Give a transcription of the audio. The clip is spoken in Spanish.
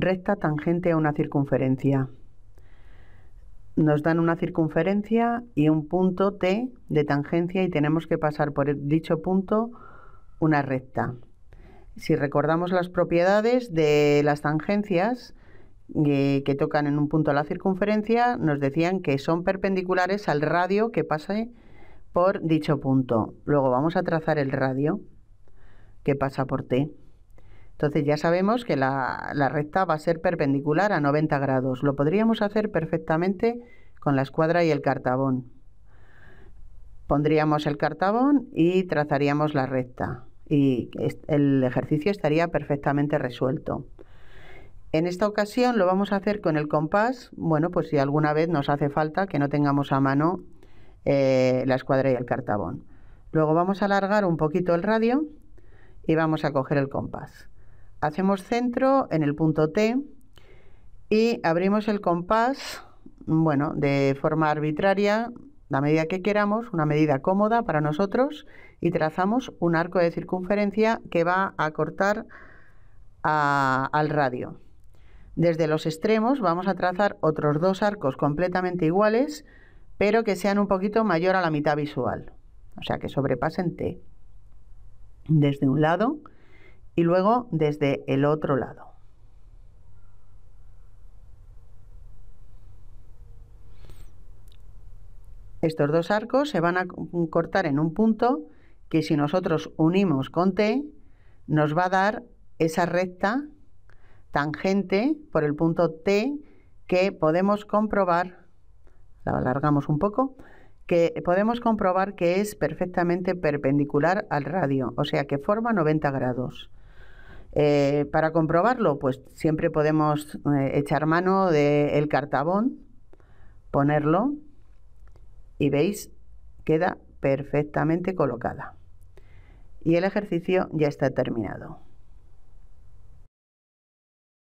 recta tangente a una circunferencia. Nos dan una circunferencia y un punto T de tangencia y tenemos que pasar por dicho punto una recta. Si recordamos las propiedades de las tangencias, eh, que tocan en un punto a la circunferencia nos decían que son perpendiculares al radio que pase por dicho punto. Luego vamos a trazar el radio que pasa por T. Entonces ya sabemos que la, recta va a ser perpendicular a 90 grados. Lo podríamos hacer perfectamente con la escuadra y el cartabón. Pondríamos el cartabón y trazaríamos la recta y el ejercicio estaría perfectamente resuelto. En esta ocasión lo vamos a hacer con el compás, bueno, pues si alguna vez nos hace falta que no tengamos a mano eh, la escuadra y el cartabón. Luego vamos a alargar un poquito el radio y vamos a coger el compás hacemos centro en el punto T y abrimos el compás, bueno, de forma arbitraria, la medida que queramos, una medida cómoda para nosotros y trazamos un arco de circunferencia que va a cortar al radio. Desde los extremos vamos a trazar otros dos arcos completamente iguales, pero que sean un poquito mayor a la mitad visual, o sea que sobrepasen T. Desde un lado y luego desde el otro lado. Estos dos arcos se van a cortar en un punto que si nosotros unimos con T nos va a dar esa recta tangente por el punto T que podemos comprobar, la alargamos un poco, que podemos comprobar que es perfectamente perpendicular al radio, o sea que forma 90 grados. Eh, para comprobarlo, pues siempre podemos eh, echar mano del cartabón, ponerlo y veis, queda perfectamente colocada. Y el ejercicio ya está terminado.